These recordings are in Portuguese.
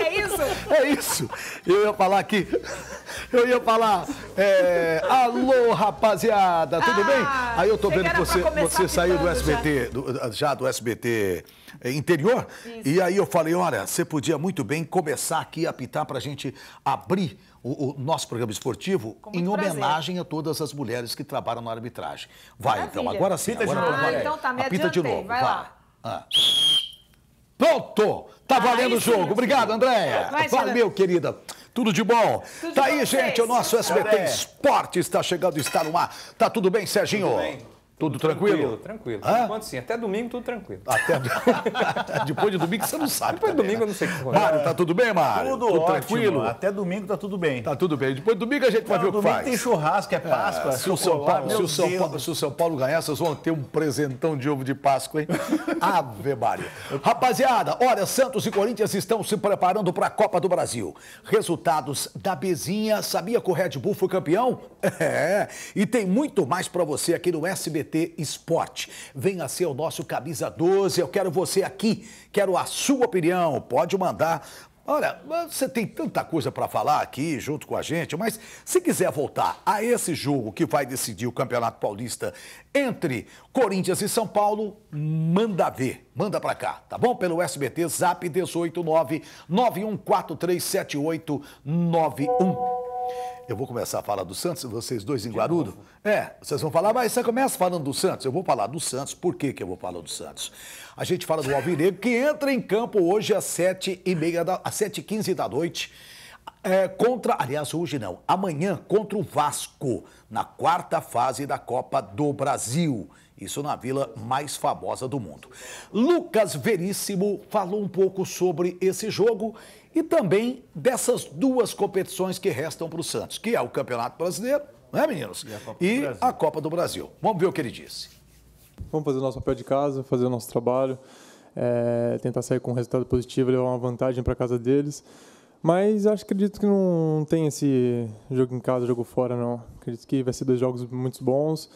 É isso? É isso. Eu ia falar aqui. Eu ia falar. É, alô, rapaziada, tudo ah, bem? Aí eu tô vendo que você, você saiu do SBT, já. Do, ah, já do SBT é, interior. Isso. E aí eu falei, olha, você podia muito bem começar aqui a apitar pra gente abrir o, o, nosso programa esportivo em homenagem prazer. a todas as mulheres que trabalham na arbitragem. Vai, então, Maravilha. então, agora sim. Pita agora de novo. Ah, então tá, me Apita de novo. Vai, vai. lá. Ah. Pronto! Tá valendo o jogo. Obrigado, Andréia. Valeu, querida. Tudo de bom. Tudo tá de aí, gente, o nosso SBT Esporte está chegando, está no ar. Tá tudo bem, Serginho? Tudo bem. Tudo tranquilo? Tranquilo, tranquilo. Enquanto sim, até domingo tudo tranquilo. Até Depois de domingo você não sabe. Depois de domingo né? eu não sei o que acontece. Mário, tá tudo bem, Mário? Tudo, tudo tranquilo. Até domingo tá tudo bem. Tá tudo bem. Depois de domingo a gente não, vai ver o que faz. tem churrasco, é, é Páscoa. É, se, o São Paulo, se, o São Paulo, se o São Paulo ganhar, vocês vão ter um presentão de ovo de Páscoa, hein? Ave Maria. Rapaziada, olha, Santos e Corinthians estão se preparando para a Copa do Brasil. Resultados da Bezinha. Sabia que o Red Bull foi campeão? É, e tem muito mais para você aqui no SBT Esporte. Venha ser o nosso camisa 12, eu quero você aqui, quero a sua opinião. Pode mandar Olha, você tem tanta coisa para falar aqui junto com a gente, mas se quiser voltar a esse jogo que vai decidir o Campeonato Paulista entre Corinthians e São Paulo, manda ver, manda para cá, tá bom? Pelo SBT Zap 189 eu vou começar a falar do Santos, vocês dois em Guarudo. É, vocês vão falar, mas você começa falando do Santos. Eu vou falar do Santos, por que, que eu vou falar do Santos? A gente fala do Alvinegro, que entra em campo hoje às 7h15 da, às quinze da noite. É, contra, aliás, hoje não, amanhã contra o Vasco, na quarta fase da Copa do Brasil. Isso na vila mais famosa do mundo. Lucas Veríssimo falou um pouco sobre esse jogo e também dessas duas competições que restam para o Santos, que é o Campeonato Brasileiro, não é, meninos? E, a Copa, e a Copa, do Brasil. Vamos ver o que ele disse. Vamos fazer o nosso papel de casa, fazer o nosso trabalho, é, tentar sair com um resultado positivo, levar uma vantagem para casa deles. Mas acho acredito que não tem esse jogo em casa, jogo fora, não. Acredito que vai ser dois jogos muito bons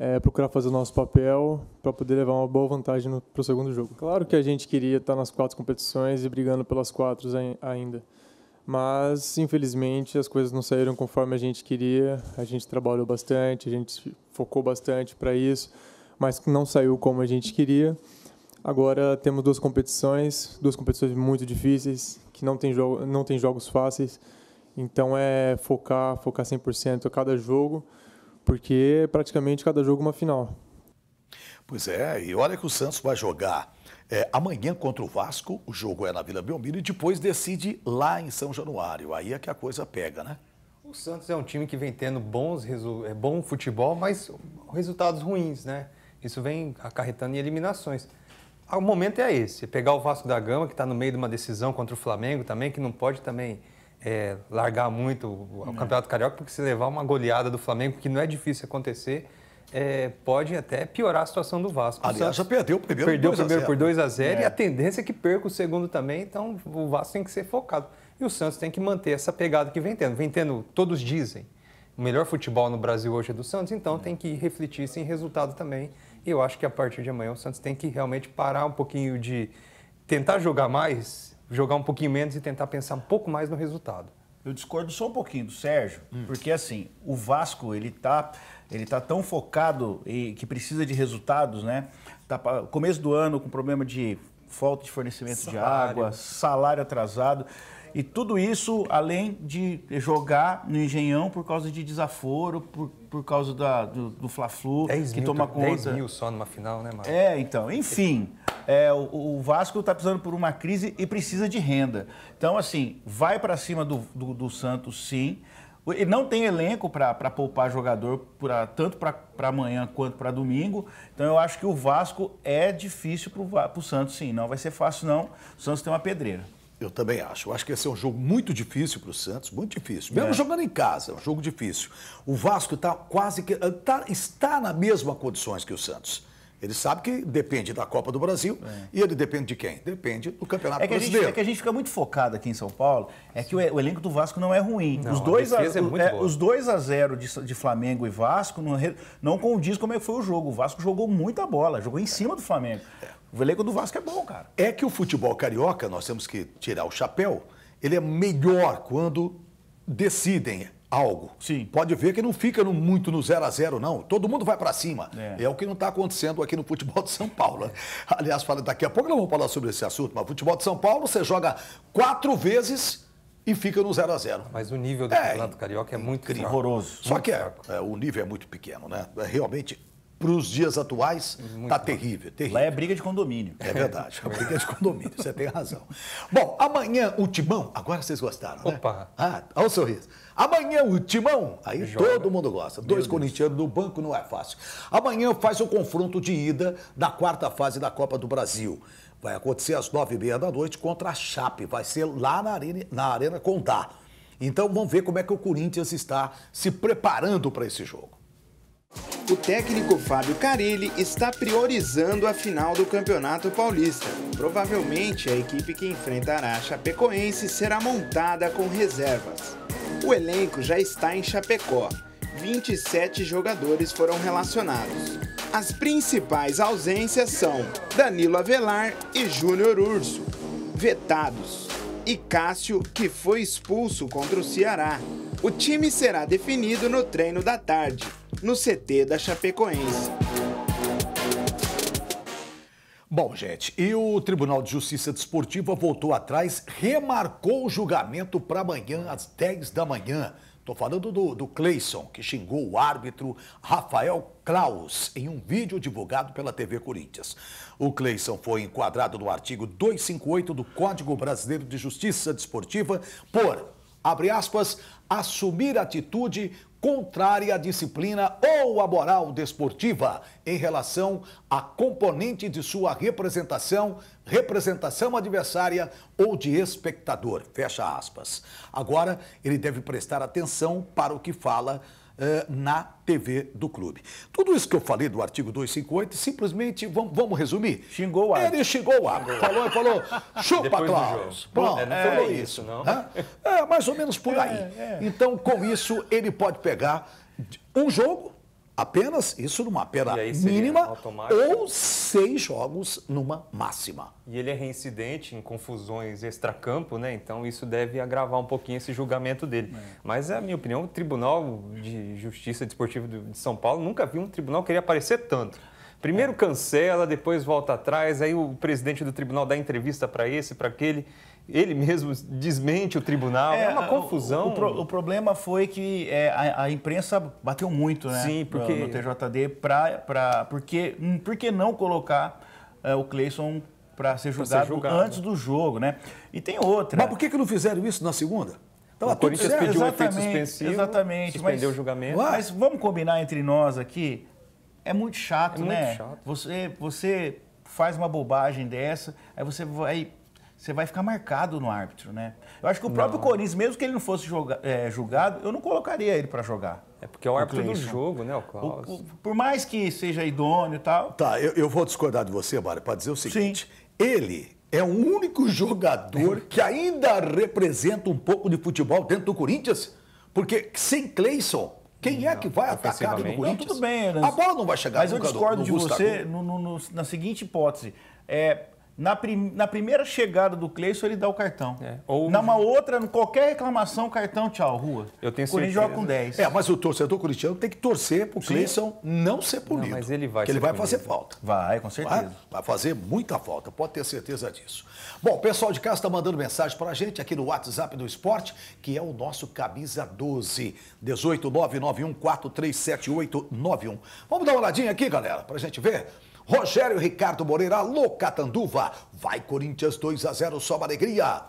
é, procurar fazer o nosso papel para poder levar uma boa vantagem para o segundo jogo. Claro que a gente queria estar tá nas quatro competições e brigando pelas quatro ainda, mas infelizmente as coisas não saíram conforme a gente queria. A gente trabalhou bastante, a gente focou bastante para isso, mas não saiu como a gente queria. Agora temos duas competições, duas competições muito difíceis, que não tem, jogo, não tem jogos fáceis. Então é focar, focar 100% a cada jogo porque praticamente cada jogo é uma final. Pois é, e olha que o Santos vai jogar é, amanhã contra o Vasco, o jogo é na Vila Belmiro e depois decide lá em São Januário. Aí é que a coisa pega, né? O Santos é um time que vem tendo bons é bom futebol, mas resultados ruins, né? Isso vem acarretando em eliminações. Ah, o momento é esse, é pegar o Vasco da Gama, que está no meio de uma decisão contra o Flamengo também, que não pode também é, largar muito o hum. Campeonato Carioca, porque se levar uma goleada do Flamengo, que não é difícil acontecer, é, pode até piorar a situação do Vasco. Aliás, já perdeu o primeiro Perdeu o primeiro por 2 né? a 0 é. e a tendência é que perca o segundo também, então o Vasco tem que ser focado. E o Santos tem que manter essa pegada que vem tendo. Vem tendo, todos dizem, o melhor futebol no Brasil hoje é do Santos, então hum. tem que refletir isso em resultado também. E eu acho que a partir de amanhã o Santos tem que realmente parar um pouquinho de tentar jogar mais jogar um pouquinho menos e tentar pensar um pouco mais no resultado. Eu discordo só um pouquinho do Sérgio, hum. porque assim, o Vasco, ele tá, ele tá tão focado e que precisa de resultados, né? Tá, começo do ano com problema de falta de fornecimento salário. de água, salário atrasado. E tudo isso além de jogar no Engenhão por causa de desaforo, por, por causa da, do, do Fla-Flu, que mil, toma conta. 10 mil só numa final, né, Marcos? É, então, enfim é, o, o, Vasco está precisando por uma crise e precisa de renda. Então, assim, vai para cima do, do, do Santos, sim. Ele não tem elenco para poupar jogador pra, tanto para amanhã quanto para domingo. Então eu acho que o Vasco é difícil para o Santos, sim. Não vai ser fácil, não. O Santos tem uma pedreira. Eu também acho. Eu acho que esse é um jogo muito difícil para o Santos, muito difícil. Mesmo é. jogando em casa, é um jogo difícil. O Vasco tá quase que. Tá, está na mesma condições que o Santos. Ele sabe que depende da Copa do Brasil é. e ele depende de quem? Depende do Campeonato é Brasileiro. Gente, é que a gente fica muito focado aqui em São Paulo, é que o, o elenco do Vasco não é ruim. Não, os, dois a, é 2 é, a 0 de, de, Flamengo e Vasco não, não condiz como é que foi o jogo. O Vasco jogou muita bola, jogou em cima do Flamengo. O elenco do Vasco é bom, cara. É que o futebol carioca, nós temos que tirar o chapéu, ele é melhor quando decidem algo. Sim. Pode ver que não fica no, muito no 0 a 0 não. Todo mundo vai para cima. É. é. o que não está acontecendo aqui no futebol de São Paulo. Né? Aliás, fala, daqui a pouco não vamos falar sobre esse assunto, mas futebol de São Paulo você joga quatro vezes e fica no 0 a 0 Mas o nível do é, Campeonato Carioca é muito horroroso. Só muito que é, é, o nível é muito pequeno, né? É realmente para os dias atuais, está terrível, terrível. Lá é briga de condomínio. É verdade, é briga de condomínio, você tem razão. Bom, amanhã o Timão, agora vocês gostaram, né? Opa! Ah, olha o sorriso. Amanhã o Timão, aí Joga. todo mundo gosta. Dois corintianos no banco não é fácil. Amanhã faz o confronto de ida da quarta fase da Copa do Brasil. Vai acontecer às nove e meia da noite contra a Chape. Vai ser lá na Arena, na Arena Condá. Então vamos ver como é que o Corinthians está se preparando para esse jogo. O técnico Fábio Carilli está priorizando a final do Campeonato Paulista. Provavelmente a equipe que enfrentará a Chapecoense será montada com reservas. O elenco já está em Chapecó. 27 jogadores foram relacionados. As principais ausências são Danilo Avelar e Júnior Urso, vetados, e Cássio, que foi expulso contra o Ceará. O time será definido no treino da tarde no CT da Chapecoense. Bom, gente, e o Tribunal de Justiça Desportiva voltou atrás, remarcou o julgamento para amanhã às 10 da manhã. Estou falando do, do Cleison, que xingou o árbitro Rafael Klaus em um vídeo divulgado pela TV Corinthians. O Cleison foi enquadrado no artigo 258 do Código Brasileiro de Justiça Desportiva por abre aspas, assumir atitude contrária à disciplina ou à moral desportiva em relação à componente de sua representação, representação adversária ou de espectador. Fecha aspas. Agora, ele deve prestar atenção para o que fala eh, na TV do clube. Tudo isso que eu falei do artigo 258, simplesmente, vamos, vamos resumir. Xingou o árbitro. Ele xingou o árbitro. Falou, falou, chupa, Klaus. Pronto, é, não é isso, não. Né? É, mais ou menos por é, aí. É, é. Então, com isso, ele pode pegar um jogo Apenas isso numa pena mínima automático. ou seis jogos numa máxima. E ele é reincidente em confusões extracampo, né? Então isso deve agravar um pouquinho esse julgamento dele. É. Mas, é a minha opinião, o Tribunal de Justiça Desportiva de São Paulo nunca viu um tribunal querer aparecer tanto. Primeiro é. cancela, depois volta atrás, aí o presidente do tribunal dá entrevista para esse, para aquele ele mesmo desmente o tribunal. É, é uma confusão. O, o, o, problema foi que é, a, a, imprensa bateu muito, né? Sim, porque... No, TJD, pra, pra, porque, hum, por que não colocar é, o Cleison para ser, ser, julgado antes do jogo, né? E tem outra. Mas por que, que não fizeram isso na segunda? Tava o Corinthians certo. pediu exatamente, um efeito suspensivo, exatamente, suspendeu mas, o julgamento. Mas vamos combinar entre nós aqui, é muito chato, é muito né? Chato. Você, você faz uma bobagem dessa, aí você vai você vai ficar marcado no árbitro, né? Eu acho que o próprio não. Corinthians, mesmo que ele não fosse joga, é, julgado, eu não colocaria ele para jogar. É porque é o, árbitro do jogo, né, o Klaus? O, o, por mais que seja idôneo e tal. Tá, eu, eu vou discordar de você, Mário, para dizer o seguinte. Sim. Ele é o único jogador que ainda representa um pouco de futebol dentro do Corinthians, porque sem Cleison, quem é não, é que vai atacar no Corinthians? Não, tudo bem, mas... A bola não vai chegar Mas eu discordo no, no de você no, na seguinte hipótese. É, na, prim, na primeira chegada do Cleison, ele dá o cartão. É. Ou... Numa outra, qualquer reclamação, cartão, tchau, rua. Eu tenho certeza. Corinthians joga com 10. É, mas o torcedor corintiano tem que torcer pro Cleison não ser punido. Não, mas ele vai Que ele vai punido. fazer falta. Vai, com certeza. Vai, vai, fazer muita falta, pode ter certeza disso. Bom, o pessoal de casa está mandando mensagem para a gente aqui no WhatsApp do Esporte, que é o nosso camisa 12, 18991437891. Vamos dar uma olhadinha aqui, galera, para a gente ver? Rogério Ricardo Moreira, Locatanduva. Vai Corinthians 2 a 0, só alegria.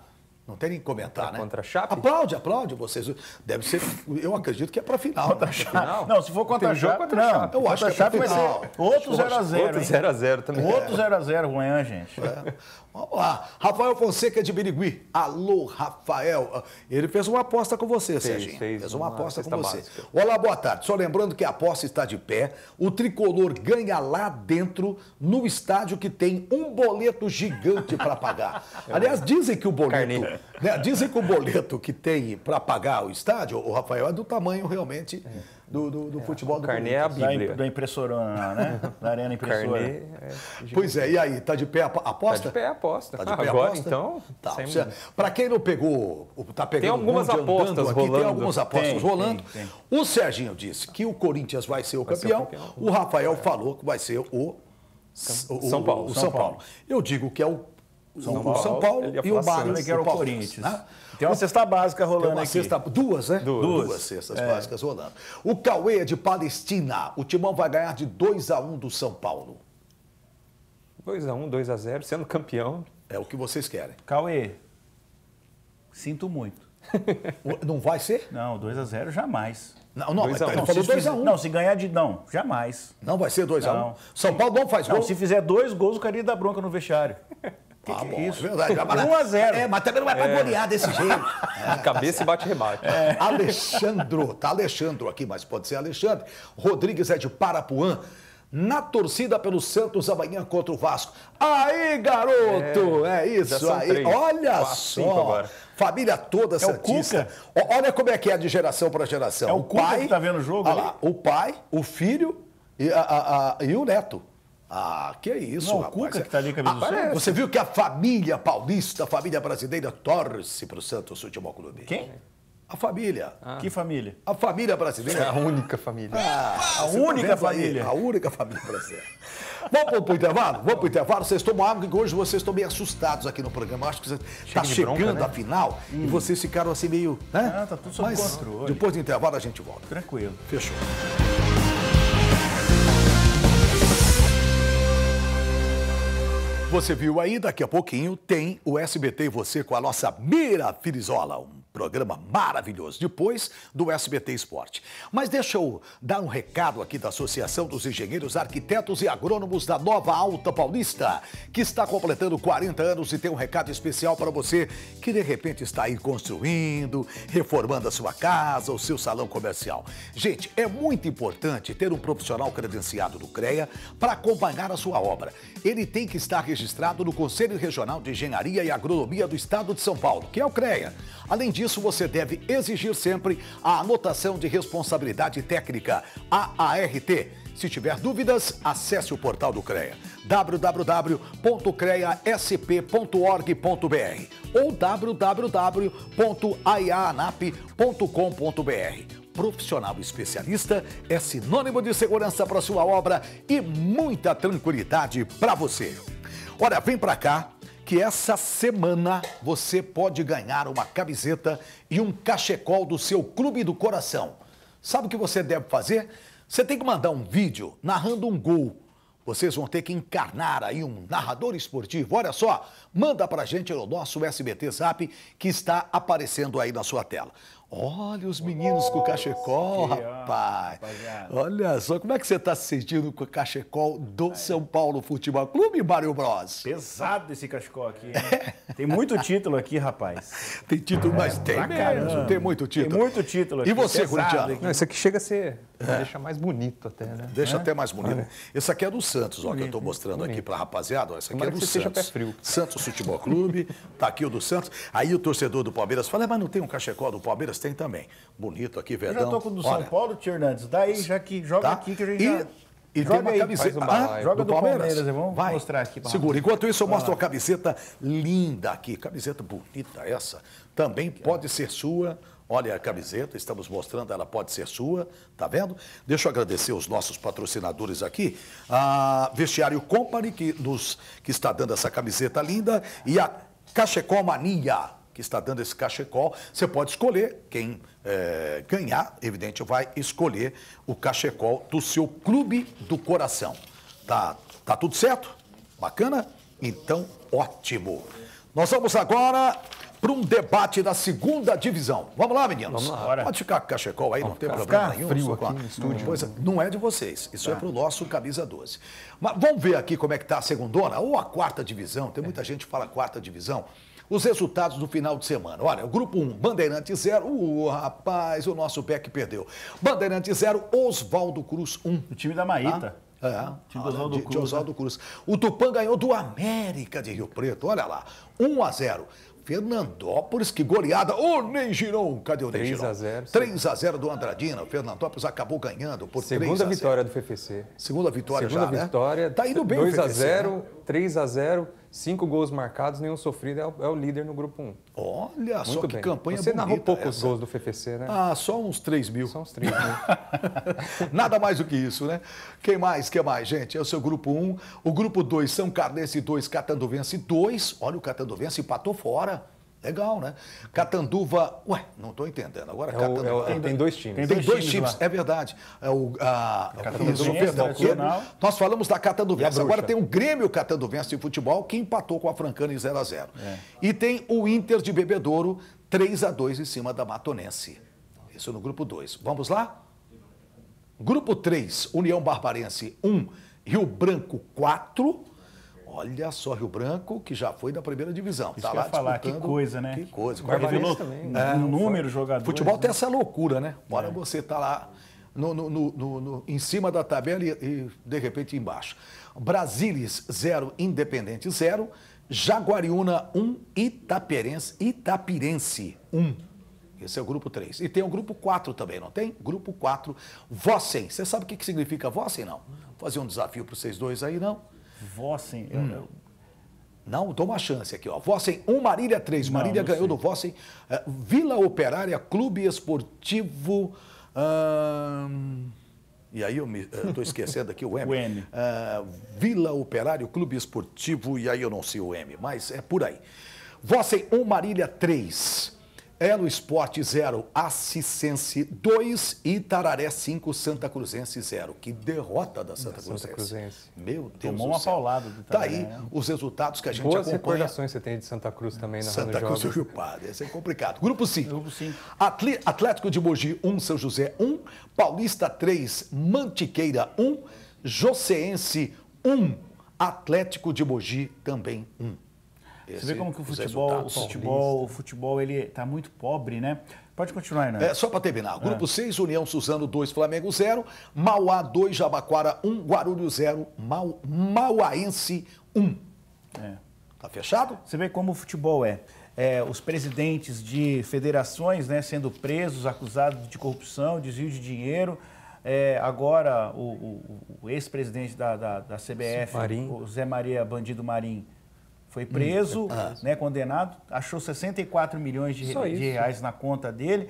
Não tem nem que comentar, contra, tá né? Contra a Chape? Aplaude, aplaude vocês. Deve ser, eu acredito que é para final. Contra né? final? Não, se for contra a Chape, contra não. Chape. Eu acho que é Chape vai ser outro 0x0. Outro 0x0 também. Outro 0x0 amanhã, gente. É. Vamos lá. Rafael Fonseca de Birigui. Alô, Rafael. Ele fez uma aposta com você, fez, Serginho. Fez, fez uma, uma aposta com você. Básica. Olá, boa tarde. Só lembrando que a aposta está de pé. O tricolor ganha lá dentro, no estádio que tem um boleto gigante para pagar. É Aliás, dizem que o boleto... Carneiro né? Dizem que o boleto que tem para pagar o estádio, o Rafael, é do tamanho realmente é. do, do, do é, futebol do Carnê é a Bíblia. Da, da impressorona, né? Da arena impressora. Carnê é pois é, e aí, tá, tá de pé a aposta? Tá de pé a aposta. Tá de pé Agora, aposta? então, tá, sem... Para quem não pegou, tá pegando tem algumas apostas aqui, rolando. Tem algumas apostas tem, rolando. Tem, tem. O Serginho disse que o Corinthians vai ser o, vai campeão. Ser o campeão. O Rafael falou que vai ser o... São Paulo. O São, Paulo. São Paulo. Eu digo que é o são Paulo, São Paulo e o Barnes, é que era o Corinthians. Né? Tem uma cesta básica rolando aqui. Cesta, duas, né? Duas. Duas, duas cestas é. básicas rolando. O Cauê é de Palestina. O Timão vai ganhar de 2 x 1 um do São Paulo. 2 x 1 2 x 0 sendo campeão. É o que vocês querem. Cauê, sinto muito. não vai ser? Não, 2 x 0 jamais. Não, não, dois a então um. não, falou 2x1. Um. Não, se ganhar de. Não, jamais. Não vai ser 2x1. Um. São Paulo não faz não, gol. Se fizer dois gols, o cara ia dar bronca no vestiário. Que ah, que é isso? É verdade. 1 a 0 É, mas também não é pra é. golear desse jeito. É, Cabeça e bate rebate. É. Alexandro, tá Alexandro aqui, mas pode ser Alexandre. Rodrigues é de Parapuã. Na torcida pelo Santos amanhã contra o Vasco. Aí, garoto! É, é isso aí. Três, Olha quatro, só! Família toda é santista. Olha como é que é de geração para geração. É o, o pai que tá vendo o jogo. Olha ah lá, o pai, o filho e, a, a, a, e o neto. Ah, que é isso, Não, rapaz. O Cuca que tá ali com cabeça ah, Você viu que a família paulista, a família brasileira, torce para o Santos Futebol Clube. Quem? A família. Ah. Que família? A família brasileira. É a única família. Ah, a única família. Aí, a única família brasileira. vamos pro intervalo? Vamos pro intervalo. Vocês tomam água, que hoje vocês estão meio assustados aqui no programa. Acho que está chegando né? a final hum. e vocês ficaram assim meio. Né? Ah, tá tudo sob Mas, controle. Depois do intervalo a gente volta. Tranquilo. Fechou. Você viu aí, daqui a pouquinho tem o SBT e você com a nossa Mira Filizola. Um Programa maravilhoso, depois do SBT Esporte. Mas deixa eu dar um recado aqui da Associação dos Engenheiros, Arquitetos e Agrônomos da Nova Alta Paulista, que está completando 40 anos e tem um recado especial para você que de repente está aí construindo, reformando a sua casa, o seu salão comercial. Gente, é muito importante ter um profissional credenciado do CREA para acompanhar a sua obra. Ele tem que estar registrado no Conselho Regional de Engenharia e Agronomia do Estado de São Paulo, que é o CREA. Além disso, disso, você deve exigir sempre a anotação de responsabilidade técnica, AART. Se tiver dúvidas, acesse o portal do CREA, www.creasp.org.br ou www.aianap.com.br. profissional especialista é sinônimo de segurança para sua obra e muita tranquilidade para você. Olha, vem para cá que essa semana você pode ganhar uma camiseta e um cachecol do seu clube do coração. Sabe o que você deve fazer? Você tem que mandar um vídeo narrando um gol. Vocês vão ter que encarnar aí um narrador esportivo. Olha só, manda a gente no nosso SBT Zap que está aparecendo aí na sua tela. Olha os meninos Nossa, com cachecol, rapaz. Rapaziada. Olha só, como é que você está se sentindo com o cachecol do Ai. É. São Paulo Futebol Clube, Mário Bros? Pesado esse cachecol aqui, hein? Tem muito título aqui, rapaz. Tem título, é, mas tem mesmo. Tem muito título. Tem muito título aqui. E você, Corintiano? Não, isso aqui chega a ser... É. Deixa mais bonito até, né? Deixa é? até mais bonito. Olha. Esse aqui é do Santos, ó, bonito, que eu estou mostrando bonito. aqui para a rapaziada. esse aqui é do que Santos. Seja pé frio. Santos Futebol Clube, tá aqui o do Santos. Aí o torcedor do Palmeiras fala, é, mas não tem um cachecol do Palmeiras? tem também. Bonito aqui, Verdão. Eu já estou com o do Olha. São Paulo, Tio Hernandes. Daí, tá. já que joga tá? aqui que a gente e... já... E joga tem uma aí, camiseta. ah, joga do, do Palmeiras. Palmeiras. Vamos Vai. mostrar aqui. Segura. Enquanto isso, eu Vai mostro lá. uma camiseta linda aqui. Camiseta bonita essa. Também aqui, pode ó. ser sua. Olha a camiseta, estamos mostrando, ela pode ser sua, tá vendo? Deixa eu agradecer os nossos patrocinadores aqui, a Vestiário Company, que, nos, que está dando essa camiseta linda, e a Cachecol Mania, que está dando esse cachecol, você pode escolher quem é, ganhar, evidente, vai escolher o cachecol do seu clube do coração. Tá, tá tudo certo? Bacana? Então, ótimo. Nós vamos agora para um debate da segunda divisão. Vamos lá, meninos? Vamos lá. Pode ficar com cachecol aí, não tem problema nenhum. Frio aqui no estúdio. não é de vocês, isso é tá. é para o nosso camisa 12. Mas vamos ver aqui como é que está a segundona ou a quarta divisão. Tem muita é. gente que fala quarta divisão os resultados do final de semana. Olha, o grupo 1, Bandeirante 0. Uh, rapaz, o nosso PEC perdeu. Bandeirante 0, Oswaldo Cruz 1. O time da Maíta. Ah? É, time do Oswaldo Cruz. De Oswaldo né? Cruz. O Tupã ganhou do América de Rio Preto, olha lá. 1 a 0. Fernandópolis, que goleada. Ô, oh, Ney Girão, cadê o Ney 3 a 0. 3 a 0 do Andradina. O Fernandópolis acabou ganhando por Segunda 3 a 0. vitória do FFC. Segunda vitória Segunda já, né? vitória. Né? Tá indo bem 2 o FFC, a 0. Né? 3 a 0 cinco gols marcados, nenhum sofrido, é o, é o líder no grupo 1. Olha Muito só que bem. campanha Você narrou poucos essa. gols do FFC, né? Ah, só uns 3 mil. Só uns 3 mil. Nada mais do que isso, né? Quem mais, quem mais, gente? É o seu grupo 1. O grupo 2, São Cardense 2, Catanduvense 2. Olha, o Catanduvense empatou fora. Legal, né? Catanduva, ué, não estou entendendo. Agora é Catanduva. É, tem dois times. Tem, tem dois, dois, times, lá. é verdade. É o, a, Catanduvense, isso, perdão, nós falamos da Catanduvense. Agora tem o Grêmio Catanduvense de futebol que empatou com a Francana em 0 x 0 E tem o Inter de Bebedouro 3 x 2 em cima da Matonense. Isso no grupo 2. Vamos lá? Grupo 3, União Barbarense 1, Rio Branco 4. Olha só, Rio Branco, que já foi da primeira divisão. Isso tá lá falar, que coisa, né? Que coisa. Como revelou também, né? um número de Futebol tem né? essa loucura, né? Bora é. você tá lá no, no, no, no, em cima da tabela e, e de repente embaixo. Brasílias 0, Independente 0. Jaguariúna 1, um, Itaperense, Itapirense 1. Um. Esse é o grupo 3. E tem o grupo 4 também, não tem? Grupo 4, Vossen. Você sabe o que significa Vossen, não? Vou fazer um desafio para vocês dois aí, não? Vossen. Hum. Eu, eu... Não, toma uma chance aqui, ó. Vossen 1, Marília 3. Marília não, ganhou sei. do Vossen. Uh, eh, Vila Operária, Clube Esportivo. Uh, e aí eu estou eh, esquecendo aqui o M. o M. Eh, Vila Operário, Clube Esportivo, e aí eu não sei o M, mas é por aí. Vossen 1, Marília 3. Elo é Esporte 0, Assisense 2 e Tararé 5, Santa Cruzense 0. Que derrota da Santa, da Cruzense. Santa Cruzense. Meu Deus Tomou do uma paulada do Tararé. Tá aí né? os resultados que a gente Boas acompanha. Boas recordações você tem de Santa Cruz também na Santa Cruz e Rio Padre. Isso é complicado. Grupo 5. Grupo 5. Atlético de Mogi 1, São José 1, Paulista 3, Mantiqueira 1, um, 1, Atlético de Mogi também 1. Esse, Você vê como que o futebol, o futebol, o futebol ele está muito pobre, né? Pode continuar, Hernando. É, só para terminar. Grupo 6, ah. União Suzano 2, Flamengo 0, Mauá 2, Jabaquara 1, um, Guarulhos 0, Mau, Mauaense 1. Um. É. Tá fechado? Você vê como o futebol é. é. os presidentes de federações né, sendo presos, acusados de corrupção, desvio de dinheiro. É, agora, o, o, o ex-presidente da, da, da CBF, Marinho. o Zé Maria Bandido Marim, Hum, foi preso, hum, né, condenado, achou 64 milhões de, de reais na conta dele.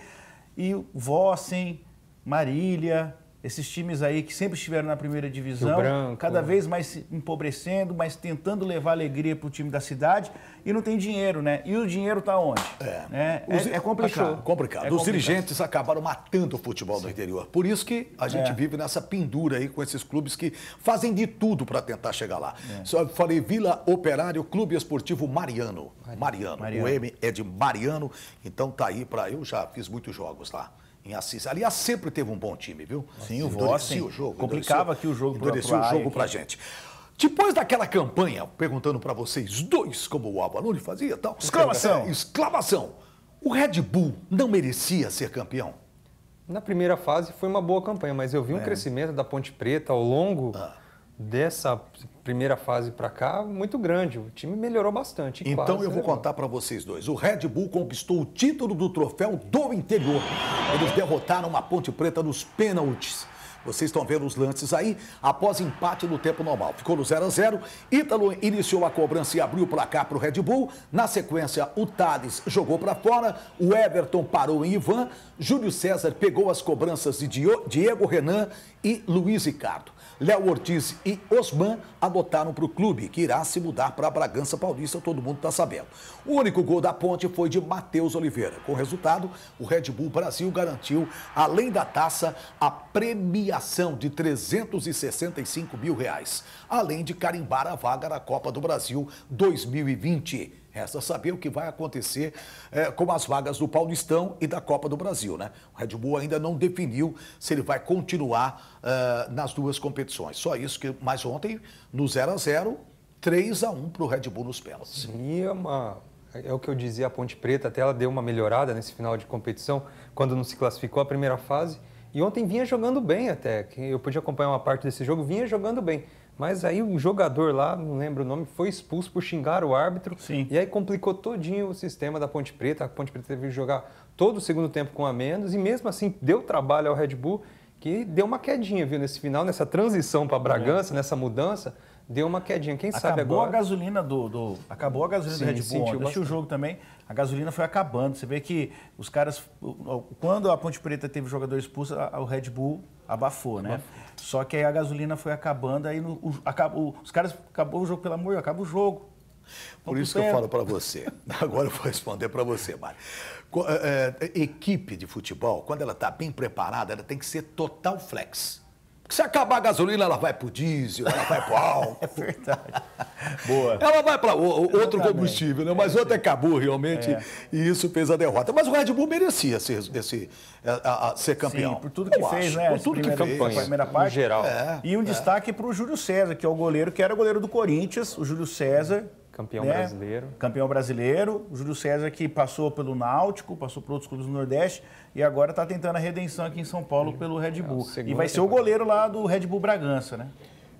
E Vossen, assim, Marília, esses times aí que sempre estiveram na primeira divisão, cada vez mais se empobrecendo, mas tentando levar alegria para o time da cidade e não tem dinheiro, né? E o dinheiro está onde? É, né? Os... É, é, complicado. complicado. É complicado. Os dirigentes acabaram matando o futebol Sim. do interior. Por isso que a gente é. vive nessa pendura aí com esses clubes que fazem de tudo para tentar chegar lá. É. Só falei Vila Operário Clube Esportivo Mariano. Mariano. Mariano. O M é de Mariano, então tá aí para eu já fiz muitos jogos lá em Assis. Aliás, sempre teve um bom time, viu? Sim, o Vossen o jogo. Complicava aqui o jogo para Endurecia o jogo para gente. Depois daquela campanha, perguntando para vocês dois como o Alba Nunes fazia tal. Exclamação! Exclamação! O Red Bull não merecia ser campeão? Na primeira fase foi uma boa campanha, mas eu vi um é. crescimento da Ponte Preta ao longo ah dessa primeira fase para cá muito grande. O time melhorou bastante. Então quase, eu vou né? contar para vocês dois. O Red Bull conquistou o título do troféu do interior. Eles derrotaram a Ponte Preta nos pênaltis. Vocês estão vendo os lances aí, após empate no tempo normal. Ficou no 0 a 0 Ítalo iniciou a cobrança e abriu o placar para o Red Bull. Na sequência, o Thales jogou para fora, o Everton parou em Ivan, Júlio César pegou as cobranças de Diego Renan e Luiz Ricardo. Léo Ortiz e Osman adotaram para o clube, que irá se mudar para Bragança Paulista, todo mundo está sabendo. O único gol da ponte foi de Matheus Oliveira. Com resultado, o Red Bull Brasil garantiu, além da taça, a premiação de 365 mil reais, além de carimbar a vaga na Copa do Brasil 2020. Resta saber o que vai acontecer é, com as vagas do Paulistão e da Copa do Brasil, né? O Red Bull ainda não definiu se ele vai continuar uh, nas duas competições. Só isso que, mas ontem, no 0 a 0 3 a 1 para o Red Bull nos pênaltis. Sim, é, é o que eu dizia, a Ponte Preta até ela deu uma melhorada nesse final de competição, quando não se classificou a primeira fase. E ontem vinha jogando bem até, eu pude acompanhar uma parte desse jogo, vinha jogando bem. Mas aí um jogador lá, não lembro o nome, foi expulso por xingar o árbitro. Sim. E aí complicou todinho o sistema da Ponte Preta. A Ponte Preta teve que jogar todo o segundo tempo com a menos. E mesmo assim deu trabalho ao Red Bull, que deu uma quedinha, viu, nesse final, nessa transição para Bragança, é. nessa mudança deu uma quedinha. Quem acabou sabe agora... a gasolina do, do... Acabou a gasolina Sim, do Red Bull ontem. Assistiu o jogo também, a gasolina foi acabando. Você vê que os caras... Quando a Ponte Preta teve jogador expulso, o Red Bull abafou, né? Abafou. Só que aí a gasolina foi acabando, aí no, o, acabou, os caras... Acabou o jogo, pelo amor, acaba o jogo. Por isso que eu falo para você. Agora eu vou responder para você, Mário. É, é, equipe de futebol, quando ela está bem preparada, ela tem que ser total flex. Se acabar a gasolina, ela vai pro diesel, ela vai pro álcool. é verdade. Boa. Ela vai para outro combustível, né? mas é, outra acabou realmente é. e isso fez a derrota. Mas o Red Bull merecia ser, esse, é, a, a, ser campeão. Sim, por tudo que Eu fez, acho. né? Por tudo primeira, que campanha, fez. primeira parte. No geral. É, e um é. destaque para o Júlio César, que é o goleiro, que era goleiro do Corinthians, o Júlio César, Campeão né? brasileiro. Campeão brasileiro. O Júlio César que passou pelo Náutico, passou por outros clubes do Nordeste e agora está tentando a redenção aqui em São Paulo pelo Red é Bull. É e vai ser o goleiro lá do Red Bull Bragança, né?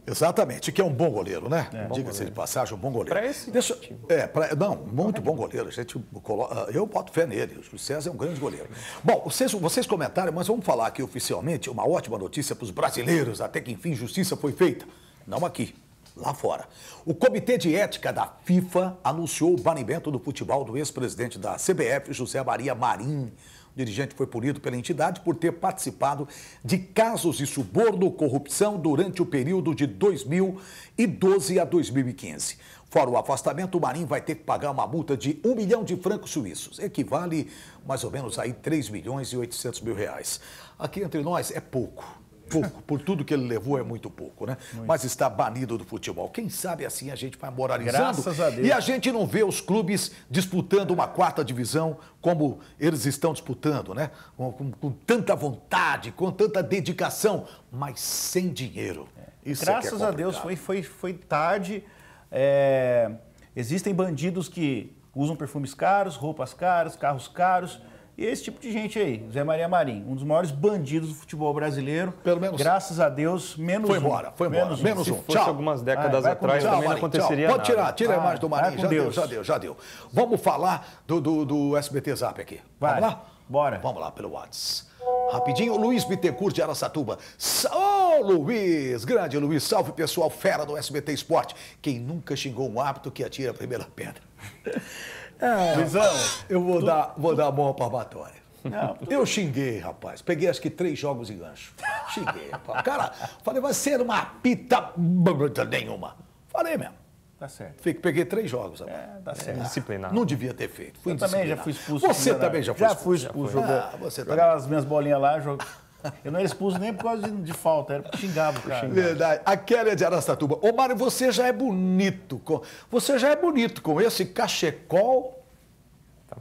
Exatamente, que é um bom goleiro, né? É, Diga-se de passagem, um bom goleiro. Para esse Deixa, é, pra, Não, muito bom goleiro. A gente coloca, ah, eu boto fé nele. O Júlio César é um grande goleiro. Bom, vocês, vocês comentaram, mas vamos falar aqui oficialmente uma ótima notícia para os brasileiros, até que enfim justiça foi feita. Não aqui, lá fora. O Comitê de Ética da FIFA anunciou o banimento do futebol do ex-presidente da CBF, José Maria Marim. O dirigente foi punido pela entidade por ter participado de casos de suborno e corrupção durante o período de 2012 a 2015. Fora o afastamento, o Marim vai ter que pagar uma multa de 1 milhão de francos suíços, equivale mais ou menos aí 3 milhões e 800 mil reais. Aqui entre nós é pouco, pouco, por tudo que ele levou é muito pouco, né? Muito. Mas está banido do futebol. Quem sabe assim a gente vai moralizando. Graças a Deus. E a gente não vê os clubes disputando uma quarta divisão como eles estão disputando, né? Com, com, com tanta vontade, com tanta dedicação, mas sem dinheiro. É. Isso é é Graças é é a Deus foi, foi, foi tarde. É... Existem bandidos que usam perfumes caros, roupas caras, carros caros e esse tipo de gente aí, Zé Maria Marim, um dos maiores bandidos do futebol brasileiro. Pelo menos. Graças a Deus, menos foi um. Embora, foi embora, menos, um. menos um. Se fosse tchau. algumas décadas atrás, tchau, também não aconteceria tchau. Pode tirar, nada. tira a imagem do Marinho. Já Deus. deu, já deu, já deu. Vamos falar do, do, do SBT Zap aqui. Vai. Vamos lá? Bora. Vamos lá pelo WhatsApp. Rapidinho, Luiz Bittencourt de Aracatuba. Ô oh, Luiz, grande Luiz, salve pessoal fera do SBT Esporte. Quem nunca xingou um hábito que atira a primeira pedra. É, Luizão, eu vou, tu... dar, vou dar a mão pra batória. Não, eu xinguei, rapaz. Peguei acho que três jogos em gancho. Xinguei, rapaz. Cara, falei, vai ser uma pita nenhuma. Falei mesmo. Tá certo. Fiquei, peguei três jogos, rapaz. É, tá certo. É, disciplinar. Não devia ter feito. Fui eu também já fui expulso. Você também já foi já expulso. Fui expulso. Já fui expulso. Ah, jogou, ah, você jogava também. as minhas bolinhas lá, jogava. Eu não era expulso nem por causa de, de falta, era porque xingava o cara. Verdade. A é de Arastatuba. Ô, Mário, você já é bonito. Com... Você já é bonito com esse cachecol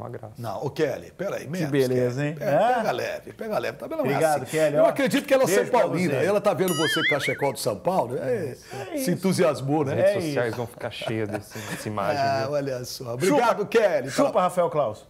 uma graça. Não, o Kelly, peraí, menos. Que beleza, Kelly. hein? Pega, é? pega leve, pega leve. Tá vendo? Obrigado, assim. Kelly. Eu ó. acredito que ela é São Paulina. Ela tá vendo você cachecol de São Paulo. É, é, é se entusiasmou, né? As redes sociais isso. vão ficar cheias dessa imagem. Ah, olha só. Obrigado, tá Chupa, Kelly. Chupa, Fala. Rafael Claus. uh,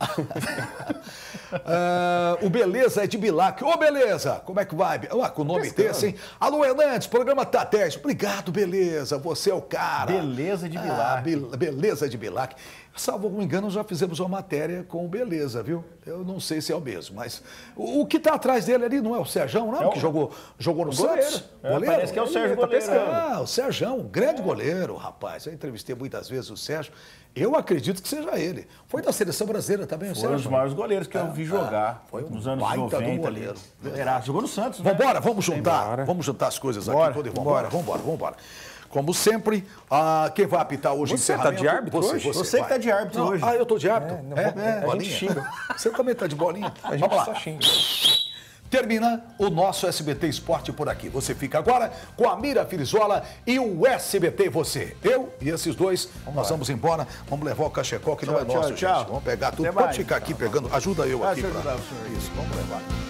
ah, o Beleza é de Bilac. Ô, Beleza, como é que vai? Ah, com o nome desse, hein? Alô, Hernandes, programa tá 10. Obrigado, Beleza. Você é o cara. Beleza de ah, Bilac. Ah, be beleza de Bilac. Salvo algum engano, já fizemos uma matéria com Beleza, viu? Eu não sei se é o mesmo, mas o, que está atrás dele ali não é o Serjão, não? É o... Que jogou, jogou no goleiro. Santos? É, goleiro? Parece que é o Sérgio que é está Pescando. Ah, o Serjão, um grande é. goleiro, rapaz. Eu entrevistei muitas vezes o Sérgio. Eu acredito que seja ele. Foi da seleção brasileira também, foi o Sérgio? Foi um dos maiores goleiros que é, eu ah, vi jogar. É, foi um nos anos baita 90, do goleiro. Era, jogou no Santos, né? Vambora, vamos juntar. Vambora. Vamos juntar as coisas Bora. aqui. Vambora, vambora, vambora. vambora. Como sempre, ah, quem vai apitar tá hoje Você está de árbitro você, hoje? Você, você que está de árbitro não, hoje. Ah, eu estou de árbitro? É, é, é, a, gente xinga. Você também está de bolinha? A gente Vamos lá. só xinga. Termina o nosso SBT Esporte por aqui. Você fica agora com a Mira Firizola e o SBT Você. Eu e esses dois, vamos nós lá. vamos embora. Vamos levar o cachecol que tchau, não é nosso, tchau. Gente. Vamos pegar tudo. Pode ficar aqui pegando. Ajuda eu aqui. Pra... Ajudar, Isso, vamos levar.